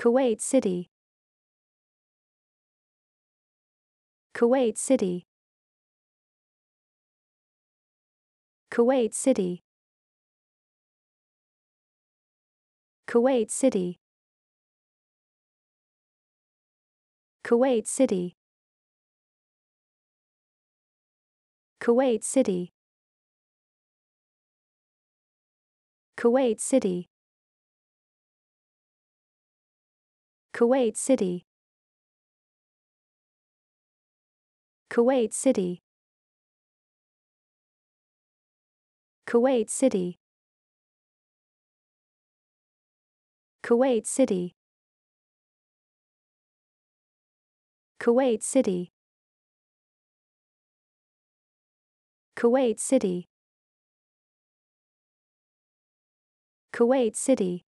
Kuwait City Kuwait City Kuwait City Kuwait City Kuwait City Kuwait City Kuwait City Kuwait City Kuwait City Kuwait City Kuwait City Kuwait City Kuwait City Kuwait City